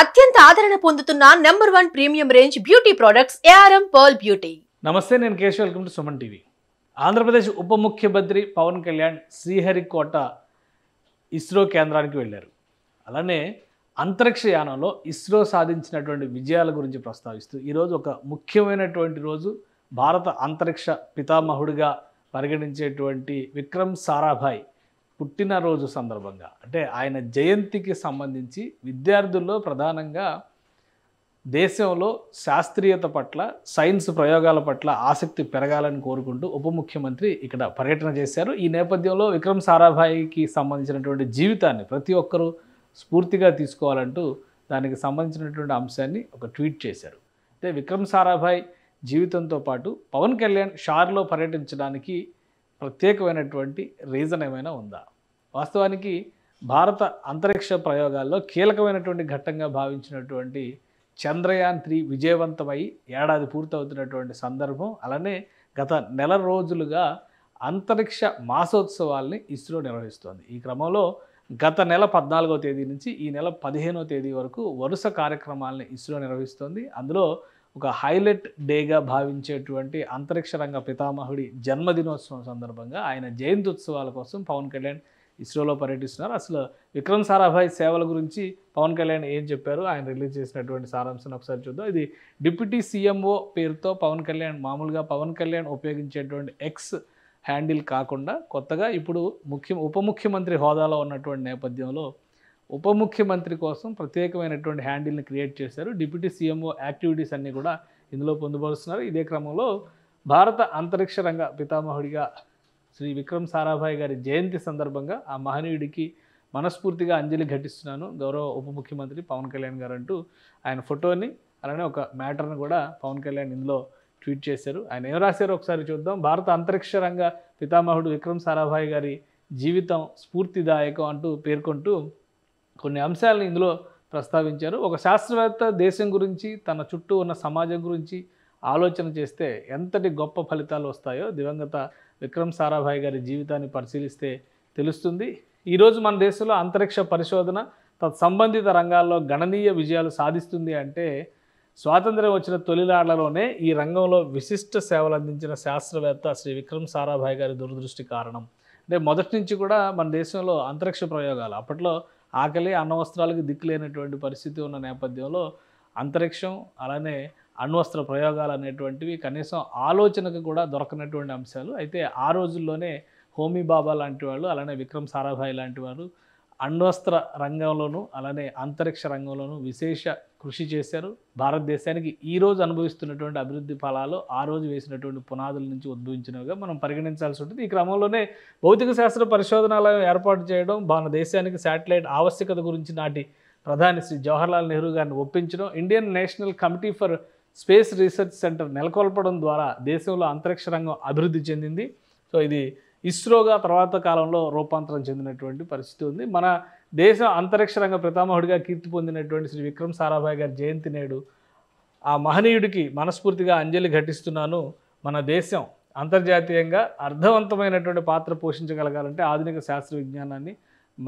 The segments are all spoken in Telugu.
అత్యంత ఆదరణ పొందుతున్న number one premium range beauty products ARM pearl beauty నమస్తే నేను Keshav welcome to Suman TV Andhra Pradesh ఉప ముఖ్యమంత్రి పవన్ కళ్యాణ్ శ్రీహరికోట ఇస్రో కేంద్రానికి వెళ్ళారు అలానే అంతరిక్ష యానంలో ఇస్రో సాధించినటువంటి విజయాల గురించి ప్రస్తావిస్తూ ఈరోజు ఒక ముఖ్యమైనటువంటి రోజు భారత అంతరిక్ష పితామహుడిగా పరిగణించేటువంటి విక్రమ్ సారాభాయ్ పుట్టినరోజు సందర్భంగా అంటే ఆయన జయంతికి సంబంధించి విద్యార్థుల్లో ప్రధానంగా దేశంలో శాస్త్రీయత పట్ల సైన్స్ ప్రయోగాల పట్ల ఆసక్తి పెరగాలని కోరుకుంటూ ఉప ముఖ్యమంత్రి ఇక్కడ పర్యటన చేశారు ఈ నేపథ్యంలో విక్రమ్ సారాభాయికి సంబంధించినటువంటి జీవితాన్ని ప్రతి ఒక్కరూ స్ఫూర్తిగా తీసుకోవాలంటూ దానికి సంబంధించినటువంటి అంశాన్ని ఒక ట్వీట్ చేశారు అయితే విక్రమ్ సారాభాయ్ జీవితంతో పాటు పవన్ కళ్యాణ్ షార్లో పర్యటించడానికి ప్రత్యేకమైనటువంటి రీజన్ ఏమైనా ఉందా వాస్తవానికి భారత అంతరిక్ష ప్రయోగాల్లో కీలకమైనటువంటి ఘట్టంగా భావించినటువంటి చంద్రయాన్ త్రీ విజయవంతమై ఏడాది పూర్తవుతున్నటువంటి సందర్భం అలానే గత నెల రోజులుగా అంతరిక్ష మాసోత్సవాల్ని ఇస్రో నిర్వహిస్తోంది ఈ క్రమంలో గత నెల పద్నాలుగో తేదీ నుంచి ఈ నెల పదిహేనో తేదీ వరకు వరుస కార్యక్రమాలను ఇస్రో నిర్వహిస్తోంది అందులో ఒక హైలైట్ డేగా భావించేటువంటి అంతరిక్ష రంగ పితామహుడి జన్మదినోత్సవం సందర్భంగా ఆయన జయంతి ఉత్సవాల కోసం పవన్ కళ్యాణ్ ఇస్రోలో పర్యటిస్తున్నారు అసలు విక్రమ్ సారాభాయ్ సేవల గురించి పవన్ కళ్యాణ్ ఏం చెప్పారు ఆయన రిలీజ్ చేసినటువంటి సారాంశం ఒకసారి చూద్దాం ఇది డిప్యూటీ సీఎంఓ పేరుతో పవన్ కళ్యాణ్ మామూలుగా పవన్ కళ్యాణ్ ఉపయోగించేటువంటి ఎక్స్ హ్యాండిల్ కాకుండా కొత్తగా ఇప్పుడు ముఖ్య ఉప ముఖ్యమంత్రి హోదాలో ఉన్నటువంటి నేపథ్యంలో ఉప ముఖ్యమంత్రి కోసం ప్రత్యేకమైనటువంటి హ్యాండిల్ని క్రియేట్ చేశారు డిప్యూటీ సీఎంఓ యాక్టివిటీస్ అన్నీ కూడా ఇందులో పొందుపరుస్తున్నారు ఇదే క్రమంలో భారత అంతరిక్ష రంగ పితామహుడిగా శ్రీ విక్రమ్ సారాభాయ్ గారి జయంతి సందర్భంగా ఆ మహనీయుడికి మనస్ఫూర్తిగా అంజలి ఘటిస్తున్నాను గౌరవ ఉప ముఖ్యమంత్రి పవన్ కళ్యాణ్ గారు అంటూ ఆయన ఫోటోని అలానే ఒక మ్యాటర్ని కూడా పవన్ కళ్యాణ్ ఇందులో ట్వీట్ చేశారు ఆయన ఏం రాశారో ఒకసారి చూద్దాం భారత అంతరిక్ష రంగ పితామహుడు విక్రమ్ సారాభాయ్ గారి జీవితం స్ఫూర్తిదాయకం అంటూ పేర్కొంటూ కొన్ని అంశాలను ఇందులో ప్రస్తావించారు ఒక శాస్త్రవేత్త దేశం గురించి తన చుట్టూ ఉన్న సమాజం గురించి ఆలోచన చేస్తే ఎంతటి గొప్ప ఫలితాలు వస్తాయో దివంగత విక్రమ్ సారాభాయ్ గారి జీవితాన్ని పరిశీలిస్తే తెలుస్తుంది ఈరోజు మన దేశంలో అంతరిక్ష పరిశోధన తత్సంబంధిత రంగాల్లో గణనీయ విజయాలు సాధిస్తుంది అంటే స్వాతంత్ర్యం వచ్చిన తొలినాళ్లలోనే ఈ రంగంలో విశిష్ట సేవలు అందించిన శాస్త్రవేత్త శ్రీ విక్రమ్ సారాభాయ్ గారి దురదృష్టి కారణం అంటే మొదటి నుంచి కూడా మన దేశంలో అంతరిక్ష ప్రయోగాలు అప్పట్లో ఆకలి అణ్వస్త్రాలకు లేనటువంటి పరిస్థితి ఉన్న నేపథ్యంలో అంతరిక్షం అలానే అణ్వస్త్ర ప్రయోగాలు అనేటువంటివి కనీసం ఆలోచనకు కూడా దొరకనటువంటి అంశాలు అయితే ఆ రోజుల్లోనే హోమీ బాబా లాంటి వాళ్ళు అలానే విక్రమ్ సారాభాయ్ లాంటి వారు అణ్వస్త్ర రంగంలోనూ అలానే అంతరిక్ష రంగంలోనూ విశేష కృషి చేశారు భారతదేశానికి ఈ రోజు అనుభవిస్తున్నటువంటి అభివృద్ధి ఫలాలు ఆ రోజు వేసినటువంటి పునాదుల నుంచి ఉద్భవించినవిగా మనం పరిగణించాల్సి ఉంటుంది ఈ క్రమంలోనే భౌతిక శాస్త్ర పరిశోధనాలయం ఏర్పాటు చేయడం మన దేశానికి శాటిలైట్ ఆవశ్యకత గురించి నాటి ప్రధాని శ్రీ జవహర్లాల్ నెహ్రూ గారిని ఒప్పించడం Indian National Committee for Space Research Centre నెలకొల్పడం ద్వారా దేశంలో అంతరిక్ష రంగం అభివృద్ధి చెందింది సో ఇది ఇస్రోగా తర్వాత కాలంలో రూపాంతరం చెందినటువంటి పరిస్థితి ఉంది మన దేశ అంతరిక్ష రంగ ప్రతామహుడిగా కీర్తి పొందినటువంటి శ్రీ విక్రమ్ సారాభాయ్ గారి జయంతి నేడు ఆ మహనీయుడికి మనస్ఫూర్తిగా అంజలి ఘటిస్తున్నాను మన దేశం అంతర్జాతీయంగా అర్థవంతమైనటువంటి పాత్ర పోషించగలగాలంటే ఆధునిక శాస్త్ర విజ్ఞానాన్ని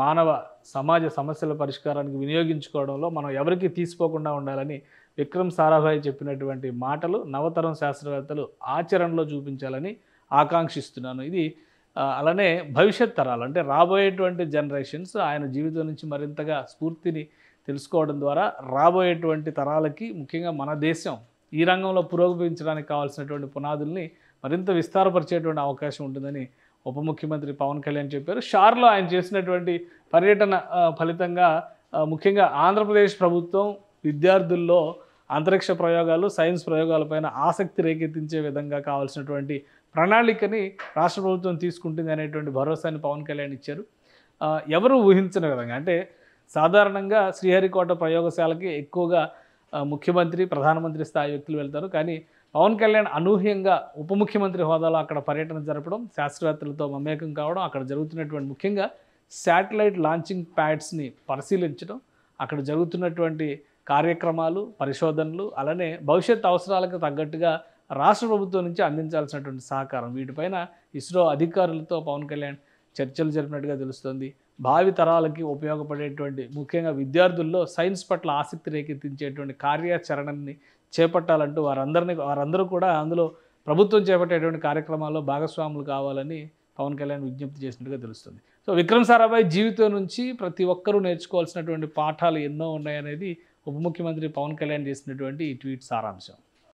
మానవ సమాజ సమస్యల పరిష్కారానికి వినియోగించుకోవడంలో మనం ఎవరికి తీసుకోకుండా ఉండాలని విక్రమ్ సారాభాయ్ చెప్పినటువంటి మాటలు నవతరం శాస్త్రవేత్తలు ఆచరణలో చూపించాలని ఆకాంక్షిస్తున్నాను ఇది అలానే భవిష్యత్ తరాలు అంటే రాబోయేటువంటి జనరేషన్స్ ఆయన జీవితం నుంచి మరింతగా స్ఫూర్తిని తెలుసుకోవడం ద్వారా రాబోయేటువంటి తరాలకి ముఖ్యంగా మన దేశం ఈ రంగంలో పురోగమించడానికి కావాల్సినటువంటి పునాదుల్ని మరింత విస్తారపరిచేటువంటి అవకాశం ఉంటుందని ఉప ముఖ్యమంత్రి పవన్ కళ్యాణ్ చెప్పారు షార్లో ఆయన చేసినటువంటి పర్యటన ఫలితంగా ముఖ్యంగా ఆంధ్రప్రదేశ్ ప్రభుత్వం విద్యార్థుల్లో అంతరిక్ష ప్రయోగాలు సైన్స్ ప్రయోగాలపైన ఆసక్తి రేకెత్తించే విధంగా కావాల్సినటువంటి ప్రణాళికని రాష్ట్ర ప్రభుత్వం తీసుకుంటుంది అనేటువంటి భరోసాని పవన్ కళ్యాణ్ ఇచ్చారు ఎవరు ఊహించిన విధంగా అంటే సాధారణంగా శ్రీహరికోట ప్రయోగశాలకి ఎక్కువగా ముఖ్యమంత్రి ప్రధానమంత్రి స్థాయి వ్యక్తులు వెళ్తారు కానీ పవన్ కళ్యాణ్ అనూహ్యంగా ఉప ముఖ్యమంత్రి హోదాలో అక్కడ పర్యటన జరపడం శాస్త్రవేత్తలతో మమేకం కావడం అక్కడ జరుగుతున్నటువంటి ముఖ్యంగా శాటిలైట్ లాంచింగ్ ప్యాడ్స్ని పరిశీలించడం అక్కడ జరుగుతున్నటువంటి కార్యక్రమాలు పరిశోధనలు అలానే భవిష్యత్ అవసరాలకు తగ్గట్టుగా రాష్ట్ర ప్రభుత్వం నుంచి అందించాల్సినటువంటి సహకారం వీటిపైన ఇస్రో అధికారులతో పవన్ కళ్యాణ్ చర్చలు జరిపినట్టుగా తెలుస్తోంది భావి తరాలకి ఉపయోగపడేటువంటి ముఖ్యంగా విద్యార్థుల్లో సైన్స్ పట్ల ఆసక్తి రేకెత్తించేటువంటి కార్యాచరణని చేపట్టాలంటూ వారందరినీ వారందరూ కూడా అందులో ప్రభుత్వం చేపట్టేటువంటి కార్యక్రమాల్లో భాగస్వాములు కావాలని పవన్ కళ్యాణ్ విజ్ఞప్తి చేసినట్టుగా తెలుస్తుంది సో విక్రమ్ సారాభాయ్ జీవితం నుంచి ప్రతి ఒక్కరూ నేర్చుకోవాల్సినటువంటి పాఠాలు ఎన్నో ఉన్నాయనేది ఉప ముఖ్యమంత్రి పవన్ కళ్యాణ్ చేసినటువంటి ఈ ట్వీట్ సారాంశం